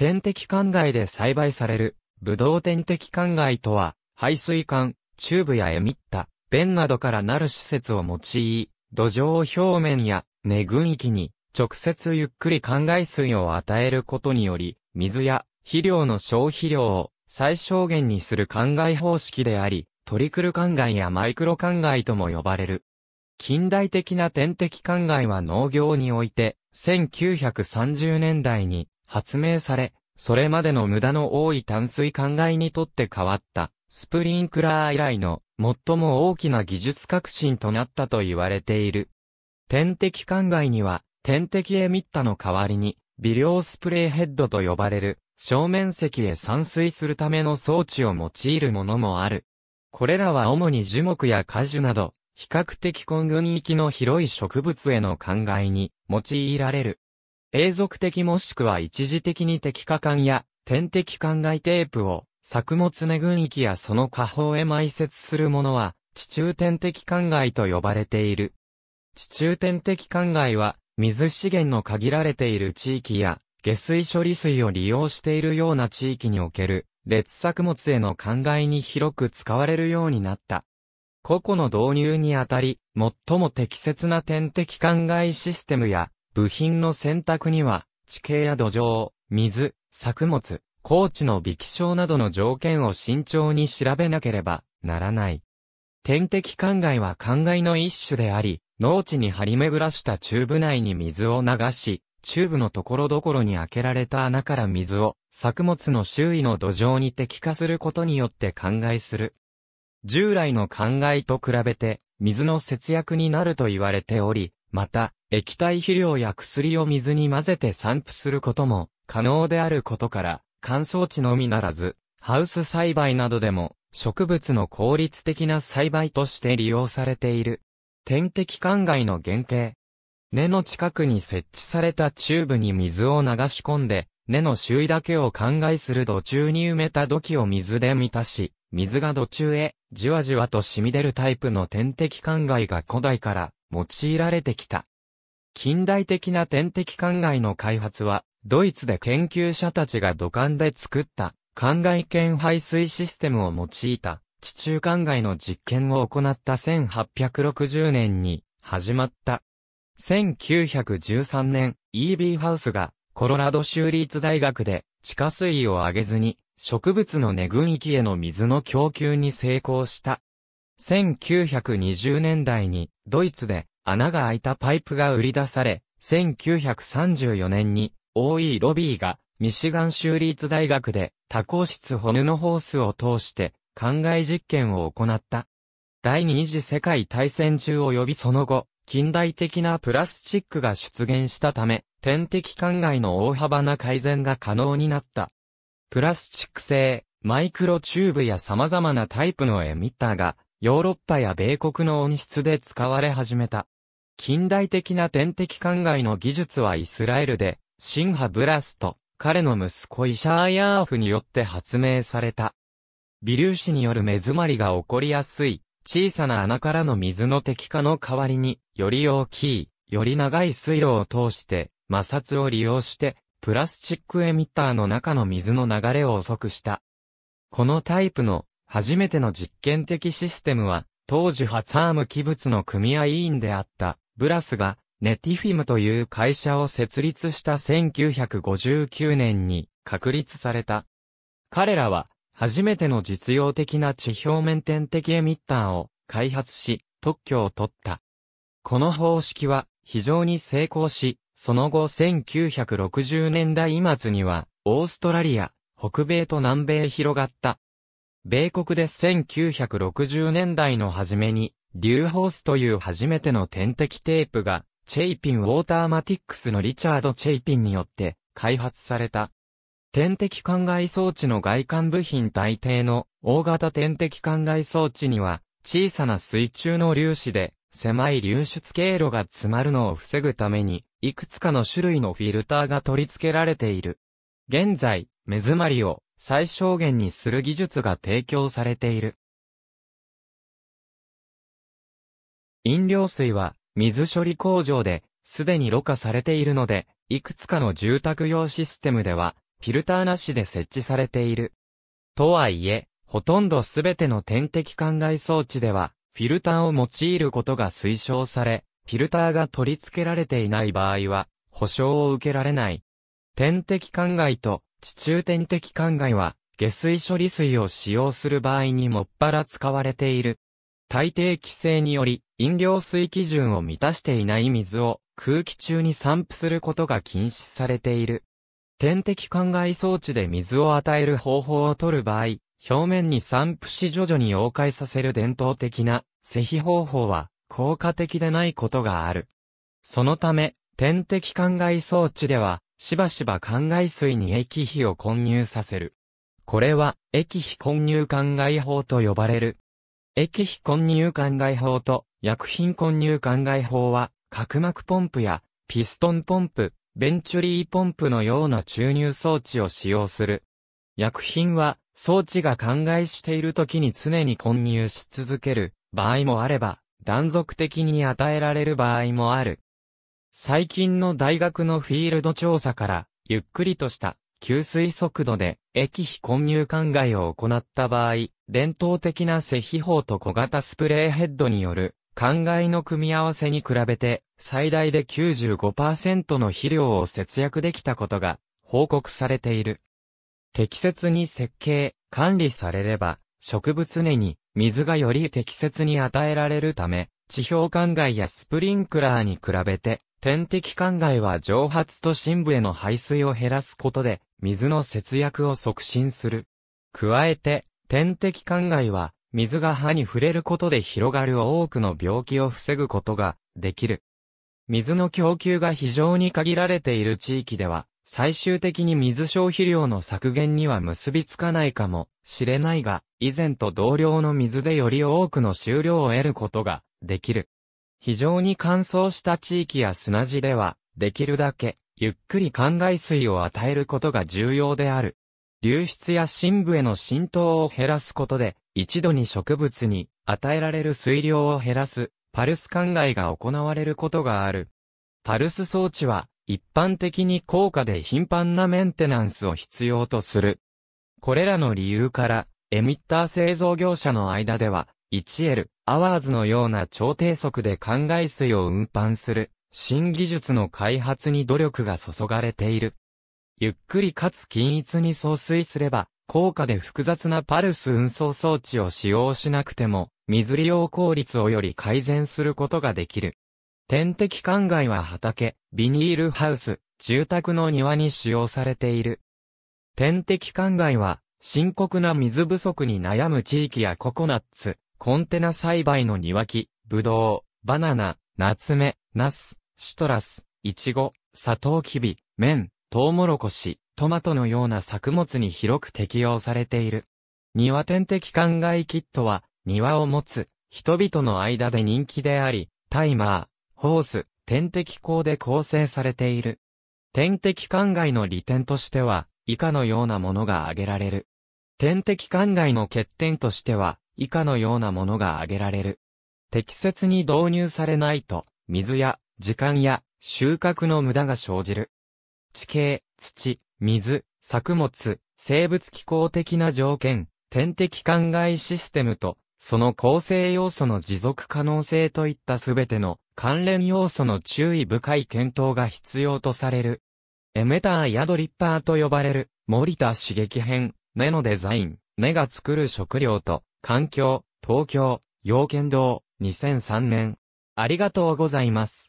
点滴灌漑で栽培される、ブドウ点滴灌漑とは、排水管、チューブやエミッタ、弁などからなる施設を用い、土壌表面や根群域に直接ゆっくり灌漑水を与えることにより、水や肥料の消費量を最小限にする灌漑方式であり、トリクル灌漑やマイクロ灌漑とも呼ばれる。近代的な点滴灌漑は農業において、1930年代に発明され、それまでの無駄の多い淡水灌漑にとって変わった、スプリンクラー以来の最も大きな技術革新となったと言われている。点滴灌漑には、点滴エミッタの代わりに、微量スプレーヘッドと呼ばれる、正面積へ散水するための装置を用いるものもある。これらは主に樹木や果樹など、比較的根群域の広い植物への灌漑に用いられる。永続的もしくは一時的に敵化管や点滴管外テープを作物根群域やその下方へ埋設するものは地中点滴管外と呼ばれている。地中点滴管外は水資源の限られている地域や下水処理水を利用しているような地域における劣作物への灌漑に広く使われるようになった。個々の導入にあたり、最も適切な点滴灌漑システムや部品の選択には、地形や土壌、水、作物、高地の微気象などの条件を慎重に調べなければならない。天敵灌漑は灌漑の一種であり、農地に張り巡らしたチューブ内に水を流し、チューブのところどころに開けられた穴から水を作物の周囲の土壌に滴下することによって灌漑する。従来の灌漑と比べて水の節約になると言われており、また液体肥料や薬を水に混ぜて散布することも可能であることから、乾燥地のみならず、ハウス栽培などでも植物の効率的な栽培として利用されている。天敵灌漑の原型。根の近くに設置されたチューブに水を流し込んで、根の周囲だけを灌漑する土中に埋めた土器を水で満たし、水が土中へ、じわじわと染み出るタイプの天敵灌漑が古代から用いられてきた。近代的な点滴灌漑の開発は、ドイツで研究者たちが土管で作った灌漑圏排水システムを用いた地中灌漑の実験を行った1860年に始まった。1913年、E.B. ハウスがコロラド州立大学で地下水を上げずに植物の根群域への水の供給に成功した。1920年代にドイツで穴が開いたパイプが売り出され、1934年に OE ロビーがミシガン州立大学で多孔質ホヌのホースを通して考え実験を行った。第二次世界大戦中及びその後、近代的なプラスチックが出現したため、点滴灌漑の大幅な改善が可能になった。プラスチック製、マイクロチューブや様々なタイプのエミッターが、ヨーロッパや米国の温室で使われ始めた。近代的な天敵灌漑の技術はイスラエルで、シンハ・ブラスと、彼の息子イシャーヤーフによって発明された。微粒子による目詰まりが起こりやすい、小さな穴からの水の滴下の代わりに、より大きい、より長い水路を通して、摩擦を利用して、プラスチックエミッターの中の水の流れを遅くした。このタイプの、初めての実験的システムは、当時初アーム器物の組合委員であった、ブラスが、ネティフィムという会社を設立した1959年に確立された。彼らは、初めての実用的な地表面点的エミッターを開発し、特許を取った。この方式は非常に成功し、その後1960年代末には、オーストラリア、北米と南米広がった。米国で1960年代の初めに、デューホースという初めての点滴テープが、チェイピンウォーターマティックスのリチャード・チェイピンによって開発された。点滴灌漑装置の外観部品大抵の大型点滴灌漑装置には小さな水中の粒子で狭い流出経路が詰まるのを防ぐためにいくつかの種類のフィルターが取り付けられている。現在、目詰まりを最小限にする技術が提供されている。飲料水は、水処理工場で、すでにろ過されているので、いくつかの住宅用システムでは、フィルターなしで設置されている。とはいえ、ほとんどすべての点滴灌漑装置では、フィルターを用いることが推奨され、フィルターが取り付けられていない場合は、保証を受けられない。点滴灌漑と地中点滴灌漑は、下水処理水を使用する場合にもっぱら使われている。大抵規制により、飲料水基準を満たしていない水を空気中に散布することが禁止されている。点滴灌漑装置で水を与える方法を取る場合、表面に散布し徐々に溶解させる伝統的な施肥方法は効果的でないことがある。そのため、点滴灌漑装置では、しばしば灌漑水に液肥を混入させる。これは、液肥混入灌漑法と呼ばれる、液肥混入灌漑法と薬品混入灌漑法は、角膜ポンプやピストンポンプ、ベンチュリーポンプのような注入装置を使用する。薬品は装置が灌漑している時に常に混入し続ける場合もあれば、断続的に与えられる場合もある。最近の大学のフィールド調査から、ゆっくりとした給水速度で液肥混入灌漑を行った場合、伝統的な石秘法と小型スプレーヘッドによる、灌漑の組み合わせに比べて、最大で95%の肥料を節約できたことが、報告されている。適切に設計、管理されれば、植物根に水がより適切に与えられるため、地表灌漑やスプリンクラーに比べて、天敵灌漑は蒸発と深部への排水を減らすことで、水の節約を促進する。加えて、点滴灌漑は、水が歯に触れることで広がる多くの病気を防ぐことができる。水の供給が非常に限られている地域では、最終的に水消費量の削減には結びつかないかもしれないが、以前と同量の水でより多くの収量を得ることができる。非常に乾燥した地域や砂地では、できるだけゆっくり灌漑水を与えることが重要である。流出や深部への浸透を減らすことで、一度に植物に与えられる水量を減らす、パルス灌漑が行われることがある。パルス装置は、一般的に高価で頻繁なメンテナンスを必要とする。これらの理由から、エミッター製造業者の間では、1L、アワーズのような超低速で灌漑水を運搬する、新技術の開発に努力が注がれている。ゆっくりかつ均一に送水すれば、高価で複雑なパルス運送装置を使用しなくても、水利用効率をより改善することができる。天敵灌漑は畑、ビニールハウス、住宅の庭に使用されている。天敵灌漑は、深刻な水不足に悩む地域やココナッツ、コンテナ栽培の庭木、ブドウ、バナナ、ナツメ、ナス、シトラス、イチゴ、サトウキビ、メン、トウモロコシ、トマトのような作物に広く適用されている。庭天敵灌漑キットは、庭を持つ、人々の間で人気であり、タイマー、ホース、天敵口で構成されている。天敵灌漑の利点としては、以下のようなものが挙げられる。天敵灌漑の欠点としては、以下のようなものが挙げられる。適切に導入されないと、水や、時間や、収穫の無駄が生じる。地形、土、水、作物、生物気候的な条件、天敵灌漑システムと、その構成要素の持続可能性といったすべての関連要素の注意深い検討が必要とされる。エメターやドリッパーと呼ばれる、森田刺激編、根のデザイン、根が作る食料と、環境、東京、養剣道、2003年。ありがとうございます。